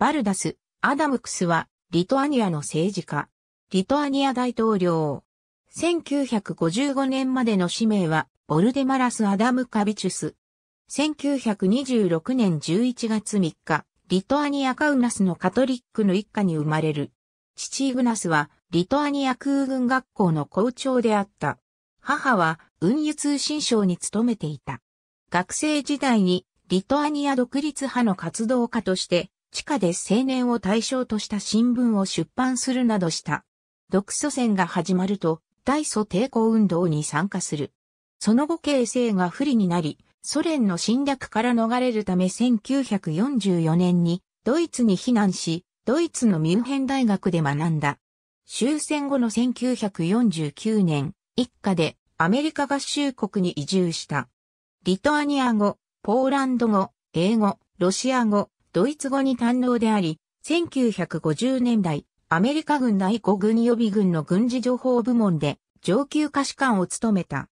バルダス、アダムクスは、リトアニアの政治家。リトアニア大統領。1955年までの使命は、ボルデマラス・アダム・カビチュス。1926年11月3日、リトアニア・カウナスのカトリックの一家に生まれる。父イグナスは、リトアニア空軍学校の校長であった。母は、運輸通信省に勤めていた。学生時代に、リトアニア独立派の活動家として、地下で青年を対象とした新聞を出版するなどした。独祖戦が始まると、大祖抵抗運動に参加する。その後形勢が不利になり、ソ連の侵略から逃れるため1944年にドイツに避難し、ドイツのミュンヘン大学で学んだ。終戦後の1949年、一家でアメリカ合衆国に移住した。リトアニア語、ポーランド語、英語、ロシア語、ドイツ語に堪能であり、1950年代、アメリカ軍第5軍予備軍の軍事情報部門で上級歌手官を務めた。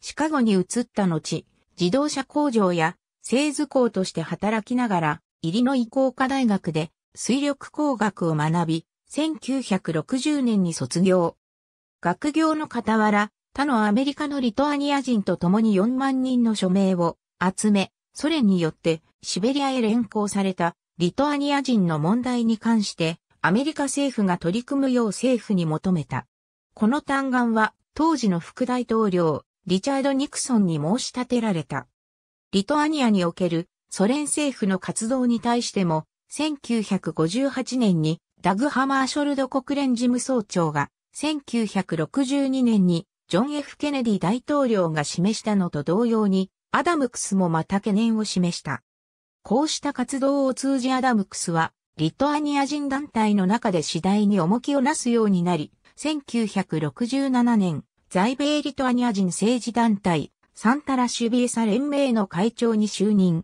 シカゴに移った後、自動車工場や製図工として働きながら、イリノイ工科大学で水力工学を学び、1960年に卒業。学業の傍ら、他のアメリカのリトアニア人と共に4万人の署名を集め、ソ連によってシベリアへ連行されたリトアニア人の問題に関してアメリカ政府が取り組むよう政府に求めた。この嘆願は当時の副大統領リチャード・ニクソンに申し立てられた。リトアニアにおけるソ連政府の活動に対しても1958年にダグ・ハマーショルド国連事務総長が1962年にジョン・ F・ ケネディ大統領が示したのと同様にアダムクスもまた懸念を示した。こうした活動を通じアダムクスは、リトアニア人団体の中で次第に重きをなすようになり、1967年、在米リトアニア人政治団体、サンタラシュビエサ連盟の会長に就任。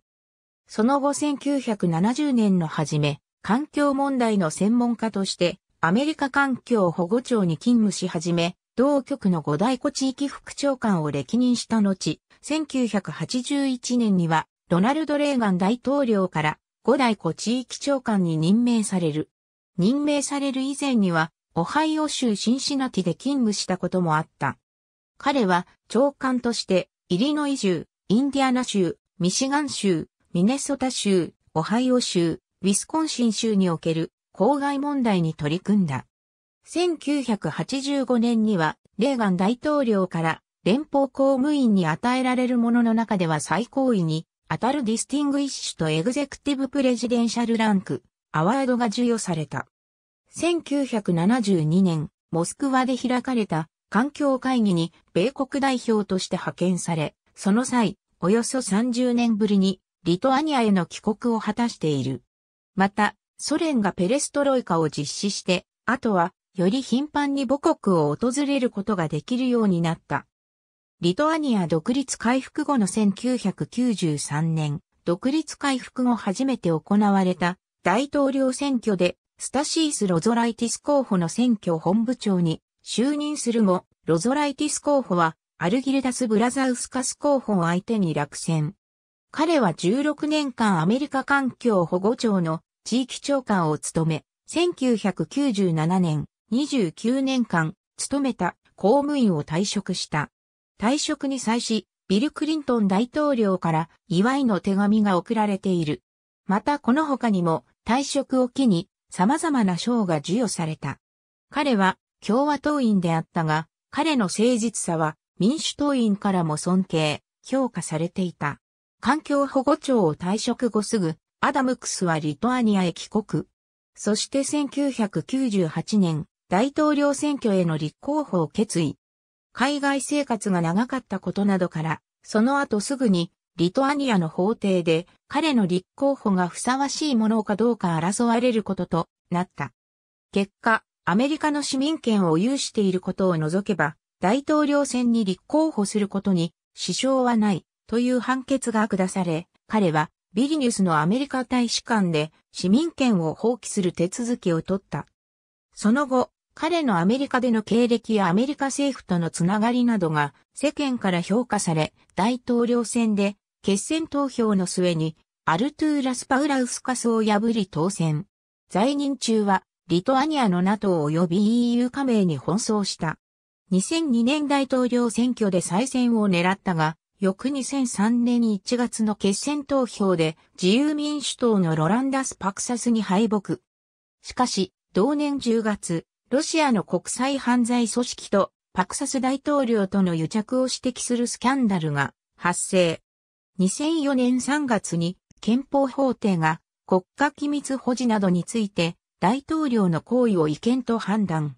その後1970年の初め、環境問題の専門家として、アメリカ環境保護庁に勤務し始め、同局の五大湖地域副長官を歴任した後、1981年にはロナルド・レーガン大統領から五大湖地域長官に任命される。任命される以前には、オハイオ州シンシナティで勤務したこともあった。彼は長官として、イリノイ州、インディアナ州、ミシガン州、ミネソタ州、オハイオ州、ウィスコンシン州における公害問題に取り組んだ。1985年には、レーガン大統領から連邦公務員に与えられるものの中では最高位に当たるディスティングイッシュとエグゼクティブプレジデンシャルランク、アワードが授与された。1972年、モスクワで開かれた環境会議に米国代表として派遣され、その際、およそ30年ぶりにリトアニアへの帰国を果たしている。また、ソ連がペレストロイカを実施して、あとは、より頻繁に母国を訪れることができるようになった。リトアニア独立回復後の1993年、独立回復後初めて行われた大統領選挙で、スタシース・ロゾライティス候補の選挙本部長に就任する後、ロゾライティス候補はアルギルダス・ブラザウスカス候補を相手に落選。彼は16年間アメリカ環境保護庁の地域長官を務め、1997年29年間務めた公務員を退職した。退職に際し、ビル・クリントン大統領から祝いの手紙が送られている。またこの他にも退職を機に様々な賞が授与された。彼は共和党員であったが、彼の誠実さは民主党員からも尊敬、評価されていた。環境保護庁を退職後すぐ、アダムクスはリトアニアへ帰国。そして1998年、大統領選挙への立候補を決意。海外生活が長かったことなどから、その後すぐにリトアニアの法廷で彼の立候補がふさわしいものかどうか争われることとなった。結果、アメリカの市民権を有していることを除けば、大統領選に立候補することに支障はないという判決が下され、彼はビリニュスのアメリカ大使館で市民権を放棄する手続きを取った。その後、彼のアメリカでの経歴やアメリカ政府とのつながりなどが世間から評価され、大統領選で決選投票の末にアルトゥーラス・パウラウスカスを破り当選。在任中はリトアニアの NATO 及び EU 加盟に奔走した。2002年大統領選挙で再選を狙ったが、翌2003年1月の決選投票で自由民主党のロランダス・パクサスに敗北。しかし、同年10月、ロシアの国際犯罪組織とパクサス大統領との癒着を指摘するスキャンダルが発生。2004年3月に憲法法廷が国家機密保持などについて大統領の行為を違憲と判断。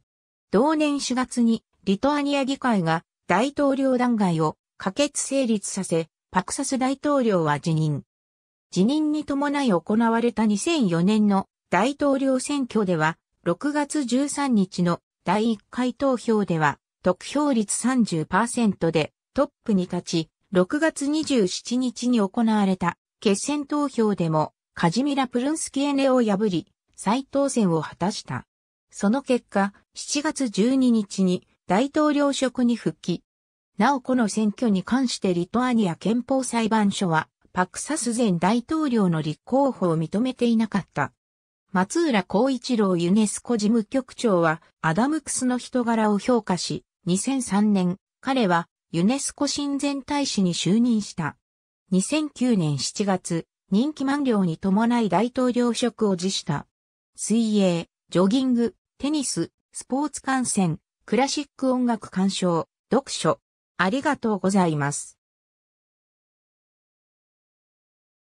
同年4月にリトアニア議会が大統領弾劾を可決成立させ、パクサス大統領は辞任。辞任に伴い行われた2004年の大統領選挙では6月13日の第1回投票では、得票率30%でトップに立ち、6月27日に行われた決選投票でもカジミラ・プルンスキエネを破り、再当選を果たした。その結果、7月12日に大統領職に復帰。なおこの選挙に関してリトアニア憲法裁判所は、パクサス前大統領の立候補を認めていなかった。松浦光一郎ユネスコ事務局長は、アダムクスの人柄を評価し、2003年、彼は、ユネスコ親善大使に就任した。2009年7月、人気満了に伴い大統領職を辞した。水泳、ジョギング、テニス、スポーツ観戦、クラシック音楽鑑賞、読書。ありがとうございます。